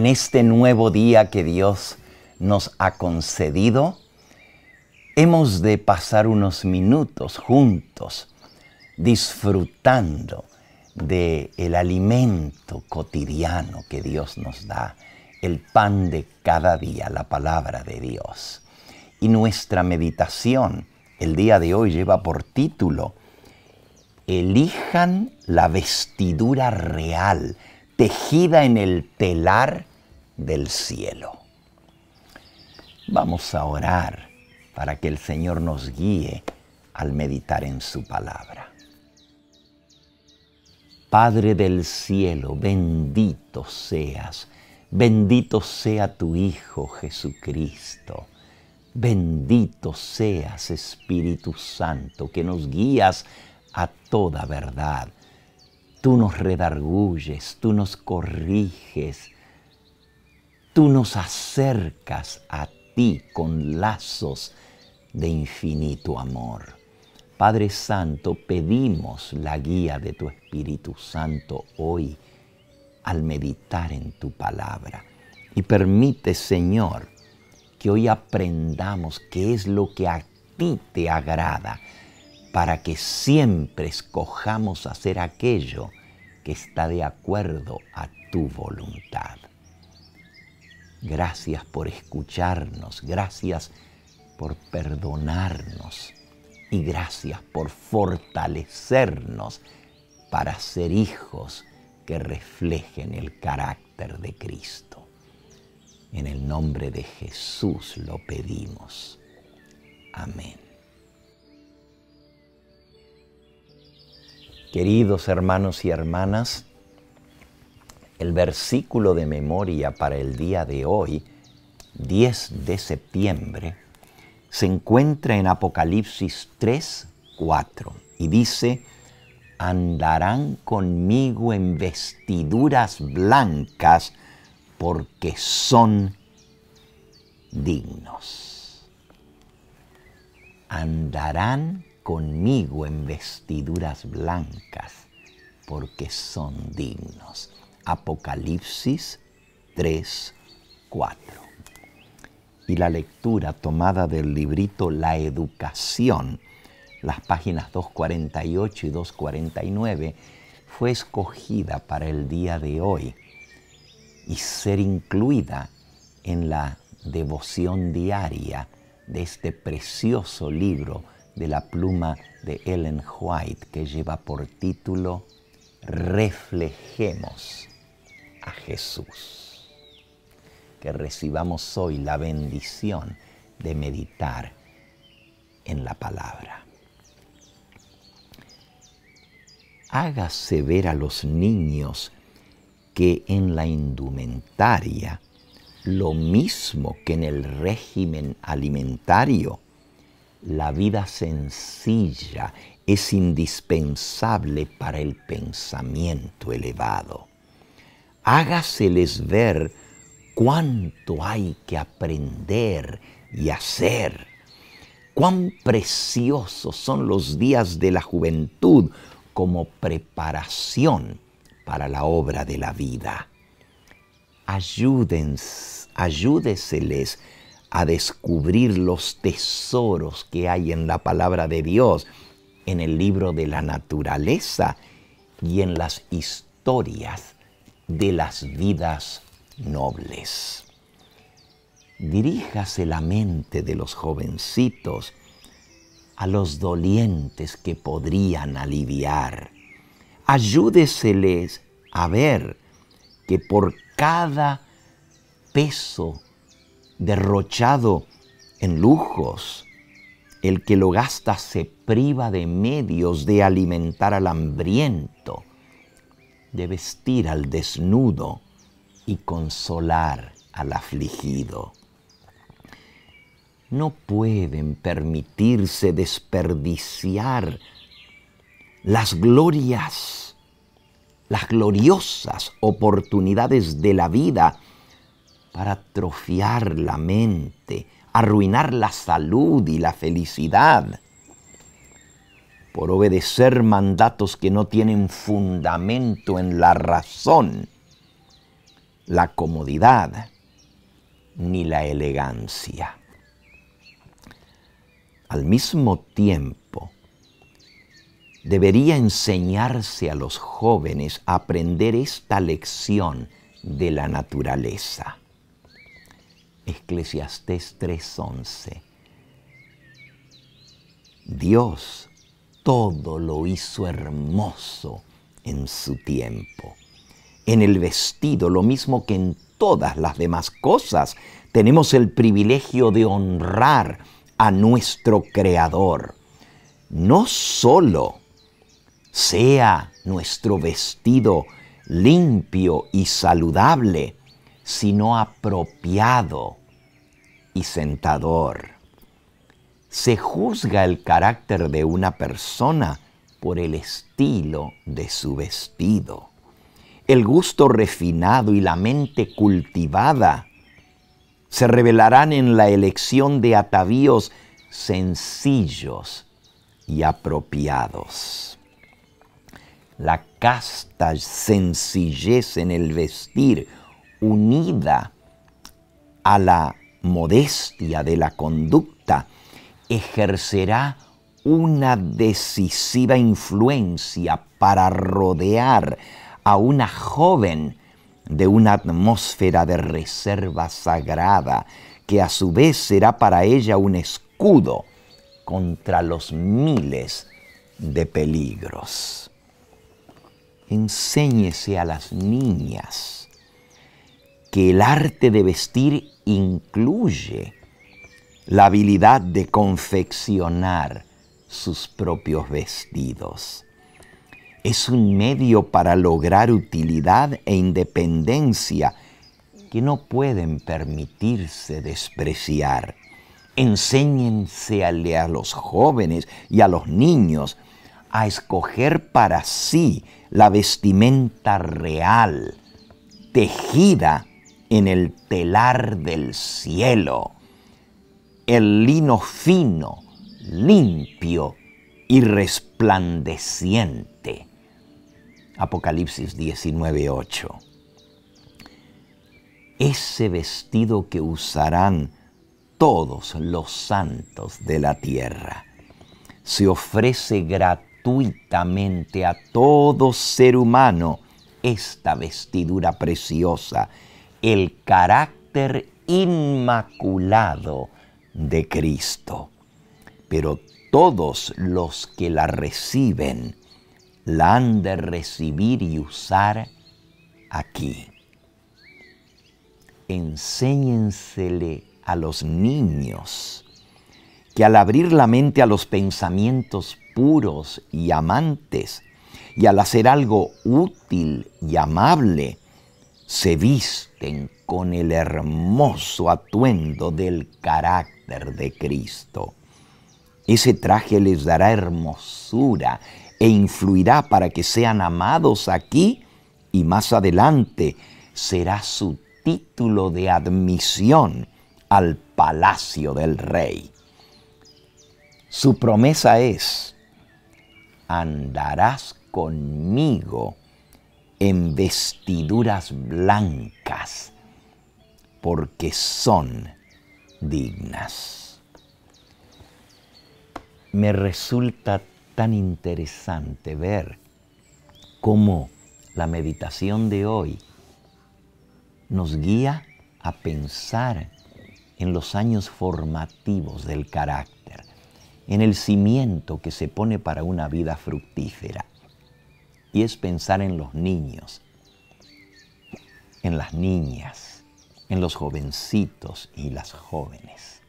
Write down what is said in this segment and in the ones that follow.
en este nuevo día que Dios nos ha concedido, hemos de pasar unos minutos juntos disfrutando del el alimento cotidiano que Dios nos da, el pan de cada día, la palabra de Dios. Y nuestra meditación el día de hoy lleva por título Elijan la vestidura real, tejida en el telar del cielo. Vamos a orar para que el Señor nos guíe al meditar en su palabra. Padre del cielo, bendito seas, bendito sea tu Hijo Jesucristo, bendito seas Espíritu Santo, que nos guías a toda verdad. Tú nos redarguyes, tú nos corriges, Tú nos acercas a ti con lazos de infinito amor. Padre Santo, pedimos la guía de tu Espíritu Santo hoy al meditar en tu palabra. Y permite, Señor, que hoy aprendamos qué es lo que a ti te agrada, para que siempre escojamos hacer aquello que está de acuerdo a tu voluntad. Gracias por escucharnos, gracias por perdonarnos y gracias por fortalecernos para ser hijos que reflejen el carácter de Cristo. En el nombre de Jesús lo pedimos. Amén. Queridos hermanos y hermanas, el versículo de memoria para el día de hoy, 10 de septiembre, se encuentra en Apocalipsis 3, 4 y dice, andarán conmigo en vestiduras blancas porque son dignos. Andarán conmigo en vestiduras blancas porque son dignos. Apocalipsis 3, Y la lectura tomada del librito La Educación, las páginas 248 y 249, fue escogida para el día de hoy y ser incluida en la devoción diaria de este precioso libro de la pluma de Ellen White que lleva por título Reflejemos a Jesús. Que recibamos hoy la bendición de meditar en la palabra. Hágase ver a los niños que en la indumentaria, lo mismo que en el régimen alimentario, la vida sencilla es indispensable para el pensamiento elevado hágaseles ver cuánto hay que aprender y hacer. Cuán preciosos son los días de la juventud como preparación para la obra de la vida. Ayúdense, ayúdeseles a descubrir los tesoros que hay en la palabra de Dios, en el libro de la naturaleza y en las historias de las vidas nobles. Diríjase la mente de los jovencitos a los dolientes que podrían aliviar. Ayúdeseles a ver que por cada peso derrochado en lujos, el que lo gasta se priva de medios de alimentar al hambriento de vestir al desnudo y consolar al afligido. No pueden permitirse desperdiciar las glorias, las gloriosas oportunidades de la vida para atrofiar la mente, arruinar la salud y la felicidad por obedecer mandatos que no tienen fundamento en la razón, la comodidad ni la elegancia. Al mismo tiempo, debería enseñarse a los jóvenes a aprender esta lección de la naturaleza. Eclesiastés 3:11 Dios todo lo hizo hermoso en su tiempo. En el vestido, lo mismo que en todas las demás cosas, tenemos el privilegio de honrar a nuestro Creador. No solo sea nuestro vestido limpio y saludable, sino apropiado y sentador se juzga el carácter de una persona por el estilo de su vestido. El gusto refinado y la mente cultivada se revelarán en la elección de atavíos sencillos y apropiados. La casta sencillez en el vestir, unida a la modestia de la conducta, ejercerá una decisiva influencia para rodear a una joven de una atmósfera de reserva sagrada que a su vez será para ella un escudo contra los miles de peligros. Enséñese a las niñas que el arte de vestir incluye la habilidad de confeccionar sus propios vestidos. Es un medio para lograr utilidad e independencia que no pueden permitirse despreciar. Enséñense a, a los jóvenes y a los niños a escoger para sí la vestimenta real, tejida en el telar del cielo el lino fino, limpio y resplandeciente. Apocalipsis 19:8. Ese vestido que usarán todos los santos de la tierra se ofrece gratuitamente a todo ser humano esta vestidura preciosa, el carácter inmaculado de Cristo. Pero todos los que la reciben la han de recibir y usar aquí. Enséñensele a los niños que al abrir la mente a los pensamientos puros y amantes y al hacer algo útil y amable, se visten con el hermoso atuendo del carácter de Cristo. Ese traje les dará hermosura e influirá para que sean amados aquí y más adelante será su título de admisión al palacio del rey. Su promesa es, andarás conmigo en vestiduras blancas, porque son dignas. Me resulta tan interesante ver cómo la meditación de hoy nos guía a pensar en los años formativos del carácter, en el cimiento que se pone para una vida fructífera. Y es pensar en los niños, en las niñas, en los jovencitos y las jóvenes.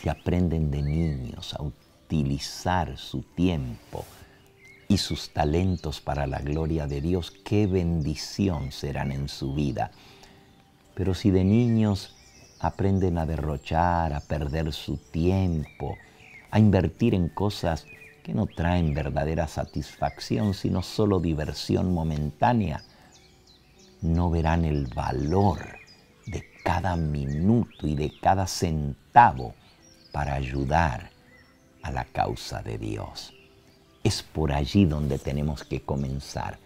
Si aprenden de niños a utilizar su tiempo y sus talentos para la gloria de Dios, qué bendición serán en su vida. Pero si de niños aprenden a derrochar, a perder su tiempo, a invertir en cosas que no traen verdadera satisfacción, sino solo diversión momentánea, no verán el valor de cada minuto y de cada centavo para ayudar a la causa de Dios. Es por allí donde tenemos que comenzar,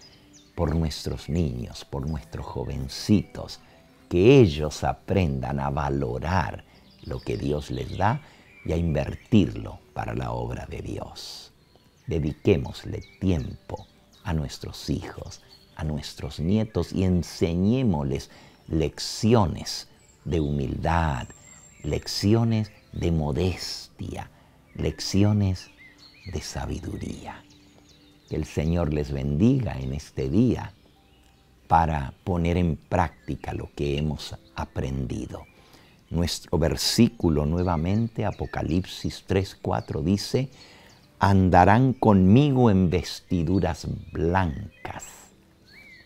por nuestros niños, por nuestros jovencitos, que ellos aprendan a valorar lo que Dios les da y a invertirlo para la obra de Dios. Dediquémosle tiempo a nuestros hijos, nuestros nietos y enseñémosles lecciones de humildad, lecciones de modestia, lecciones de sabiduría. Que el Señor les bendiga en este día para poner en práctica lo que hemos aprendido. Nuestro versículo nuevamente, Apocalipsis 3:4 dice, andarán conmigo en vestiduras blancas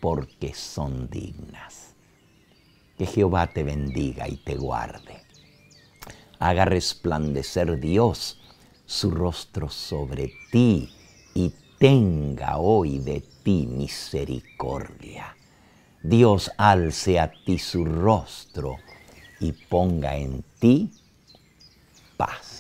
porque son dignas. Que Jehová te bendiga y te guarde. Haga resplandecer Dios su rostro sobre ti y tenga hoy de ti misericordia. Dios alce a ti su rostro y ponga en ti paz.